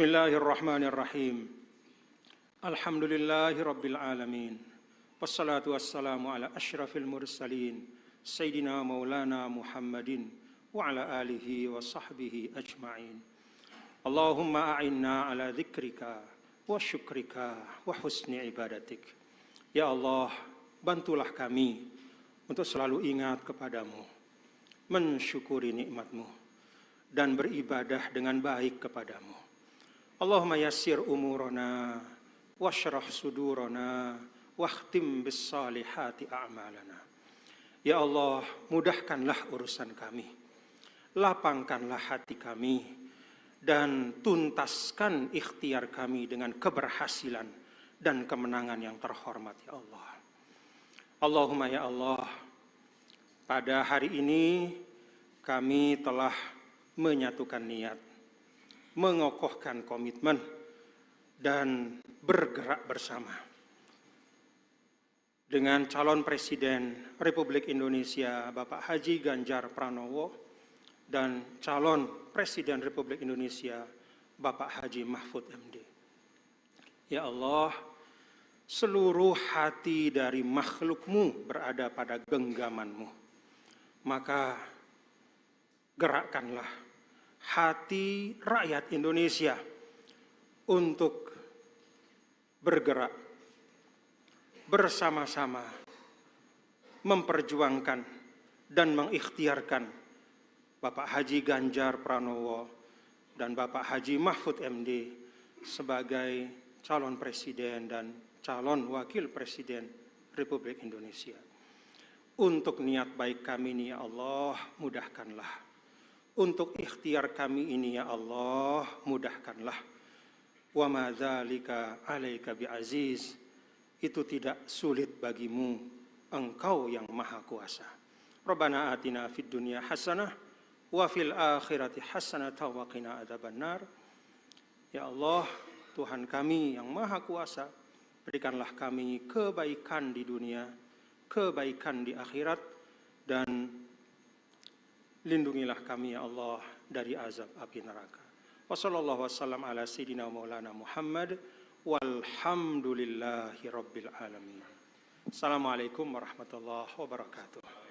Bismillahirrahmanirrahim. Alhamdulillahirrabbilalamin. Wassalatu wassalamu ala ashrafil mursalin. Sayyidina maulana Muhammadin. Wa ala alihi wa sahbihi ajma'in. Allahumma a'inna ala zikrika wa syukrika wa husni ibadatik. Ya Allah, bantulah kami untuk selalu ingat kepadamu, mensyukuri nikmatmu, dan beribadah dengan baik kepadamu. Allahumma yassir umurana washrah sudurana wahtim bis salihati a'malana. Ya Allah, mudahkanlah urusan kami. Lapangkanlah hati kami dan tuntaskan ikhtiar kami dengan keberhasilan dan kemenangan yang terhormat ya Allah. Allahumma ya Allah, pada hari ini kami telah menyatukan niat mengokohkan komitmen dan bergerak bersama dengan calon presiden Republik Indonesia Bapak Haji Ganjar Pranowo dan calon presiden Republik Indonesia Bapak Haji Mahfud MD. Ya Allah, seluruh hati dari makhlukmu berada pada genggamanmu. Maka gerakkanlah hati rakyat Indonesia untuk bergerak bersama-sama memperjuangkan dan mengikhtiarkan Bapak Haji Ganjar Pranowo dan Bapak Haji Mahfud MD sebagai calon presiden dan calon wakil presiden Republik Indonesia. Untuk niat baik kami ini ya Allah, mudahkanlah untuk ikhtiar kami ini ya Allah mudahkanlah wa mazalika alaika bi aziz. itu tidak sulit bagimu engkau yang maha kuasa Rabbana atina fid dunya hasanah wa fil akhirati hasanah wa qina adzabannar Ya Allah Tuhan kami yang maha kuasa berikanlah kami kebaikan di dunia kebaikan di akhirat dan Lindungilah kami ya Allah dari azab api neraka. Wassallallahu wasallam ala maulana Muhammad walhamdulillahi rabbil alamin. Assalamualaikum warahmatullahi wabarakatuh.